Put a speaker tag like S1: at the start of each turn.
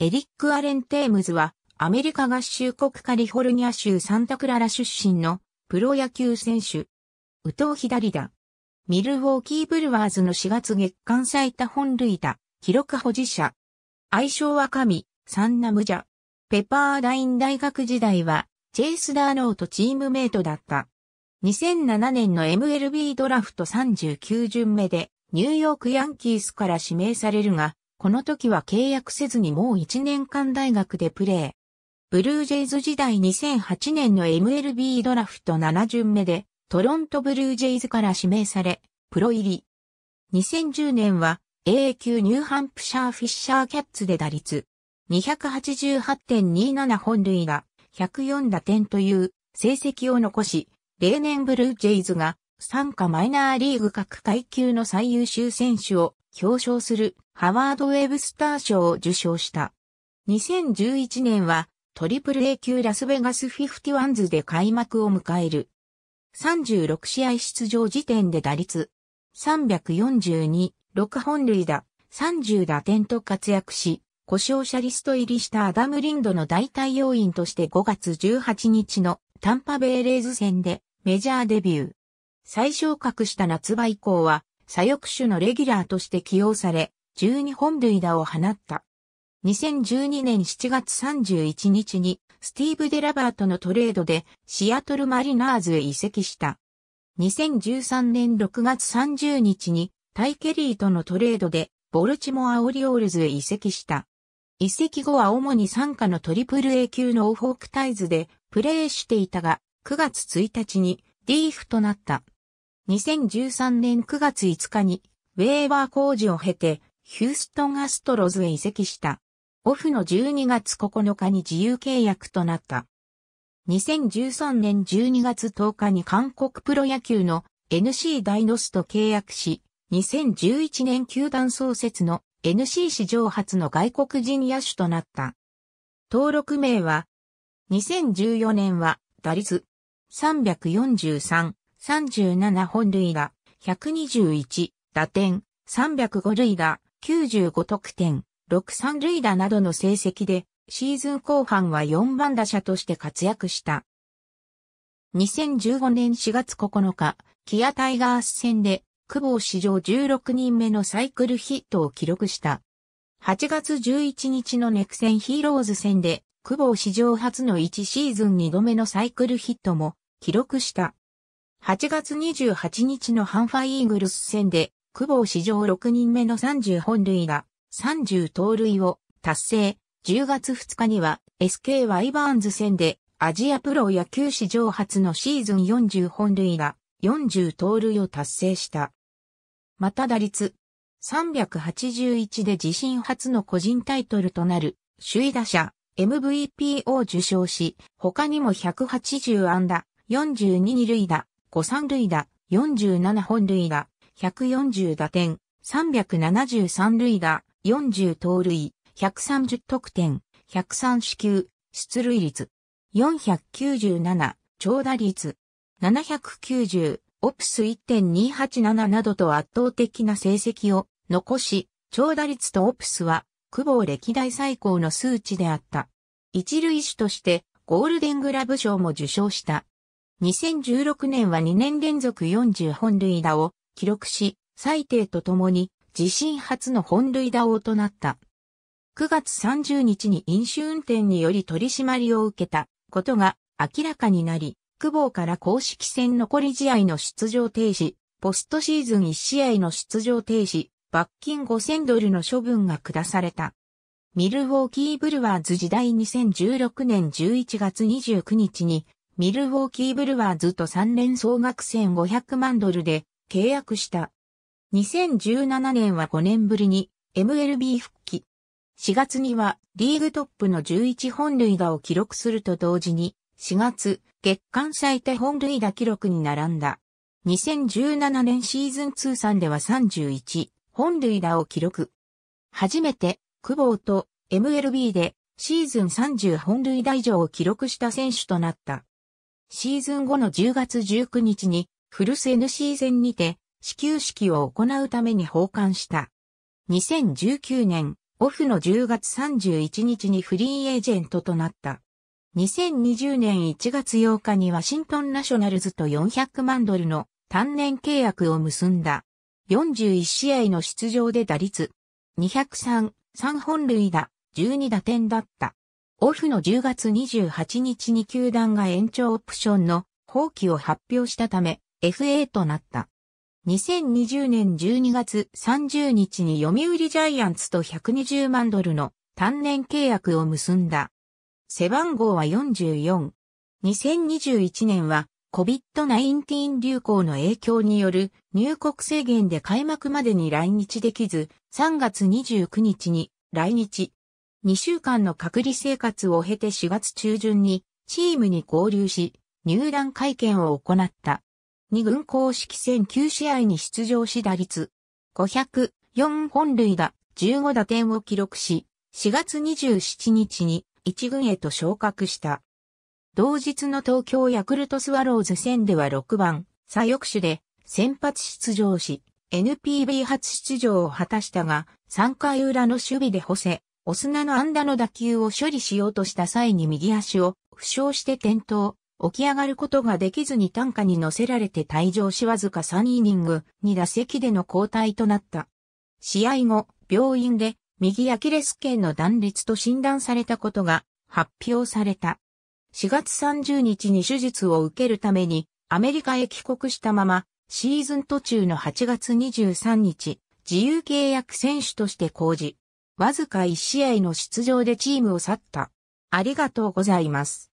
S1: エリック・アレン・テームズは、アメリカ合衆国カリフォルニア州サンタクララ出身のプロ野球選手。宇藤左打。ミルウォーキー・ブルワーズの4月月間最多本塁打、記録保持者。愛称は神、サンナムジャ。ペパーダイン大学時代は、チェイス・ダーノーとチームメイトだった。2007年の MLB ドラフト39巡目で、ニューヨークヤンキースから指名されるが、この時は契約せずにもう1年間大学でプレー。ブルージェイズ時代2008年の MLB ドラフト7巡目でトロントブルージェイズから指名され、プロ入り。2010年は a 級ニューハンプシャーフィッシャーキャッツで打率288.27本塁打104打点という成績を残し、例年ブルージェイズが参加マイナーリーグ各階級の最優秀選手を表彰するハワード・ウェブスター賞を受賞した。2011年はトリプル A 級ラスベガスフィフティワンズで開幕を迎える。36試合出場時点で打率342、6本塁打、30打点と活躍し、故障者リスト入りしたアダム・リンドの代替要員として5月18日のタンパベイレーズ戦でメジャーデビュー。最昇格した夏場以降は左翼手のレギュラーとして起用され、12本塁打を放った。2012年7月31日にスティーブ・デ・ラバーとのトレードでシアトル・マリナーズへ移籍した。2013年6月30日にタイ・ケリーとのトレードでボルチモア・オリオールズへ移籍した。移籍後は主に参加のトリプル A 級のオホフォークタイズでプレーしていたが9月1日にーフとなった。2013年9月5日に、ウェーバー工事を経て、ヒューストンアストロズへ移籍した。オフの12月9日に自由契約となった。2013年12月10日に韓国プロ野球の NC ダイノスと契約し、2011年球団創設の NC 史上初の外国人野手となった。登録名は、2014年は打率343、37本塁打、121打点、305塁打、95得点、63塁打などの成績で、シーズン後半は4番打者として活躍した。2015年4月9日、キアタイガース戦で、久保史上16人目のサイクルヒットを記録した。8月11日のネクセンヒーローズ戦で、久保史上初の1シーズン2度目のサイクルヒットも記録した。8月28日のハンファイーグルス戦で、久保史上6人目の30本塁打、30盗塁を達成。10月2日には SK ワイバーンズ戦でアジアプロ野球史上初のシーズン40本塁打、40盗塁を達成した。また打率381で自身初の個人タイトルとなる首位打者 MVP を受賞し、他にも180安打、42二塁打、5三塁打、47本塁打、140打点、373塁打、40盗塁、130得点、103四球、出塁率、497、長打率、790、オプス1.287などと圧倒的な成績を残し、長打率とオプスは、久保歴代最高の数値であった。一塁手として、ゴールデングラブ賞も受賞した。2016年は2年連続40本塁打を記録し、最低とともに自身初の本塁打王となった。9月30日に飲酒運転により取り締まりを受けたことが明らかになり、久保から公式戦残り試合の出場停止、ポストシーズン1試合の出場停止、罰金5000ドルの処分が下された。ミルウォーキーブルワーズ時代2016年11月29日にミルウォーキーブルワーズと3連総額1500万ドルで契約した。2017年は5年ぶりに MLB 復帰。4月にはリーグトップの11本塁打を記録すると同時に4月月間最多本塁打記録に並んだ。2017年シーズン通算では31本塁打を記録。初めて久保と MLB でシーズン30本塁打以上を記録した選手となった。シーズン後の10月19日に、フルス NC 戦にて、始球式を行うために奉還した。2019年、オフの10月31日にフリーエージェントとなった。2020年1月8日にワシントンナショナルズと400万ドルの単年契約を結んだ。41試合の出場で打率203、3本塁打、12打点だった。オフの10月28日に球団が延長オプションの放棄を発表したため FA となった。2020年12月30日に読売ジャイアンツと120万ドルの単年契約を結んだ。背番号は44。2021年は COVID-19 流行の影響による入国制限で開幕までに来日できず、3月29日に来日、2週間の隔離生活を経て4月中旬にチームに合流し、入団会見を行った。2軍公式戦9試合に出場し打率5 0 4本塁打、15打点を記録し、4月27日に1軍へと昇格した。同日の東京ヤクルトスワローズ戦では6番、左翼手で先発出場し、NPB 初出場を果たしたが、3回裏の守備で補正、オスナのンダの打球を処理しようとした際に右足を負傷して転倒、起き上がることができずに担架に乗せられて退場しわずか3イニング2打席での交代となった。試合後、病院で右アキレス腱の断裂と診断されたことが発表された。4月30日に手術を受けるためにアメリカへ帰国したままシーズン途中の8月23日、自由契約選手として公示。わずか1試合の出場でチームを去った。ありがとうございます。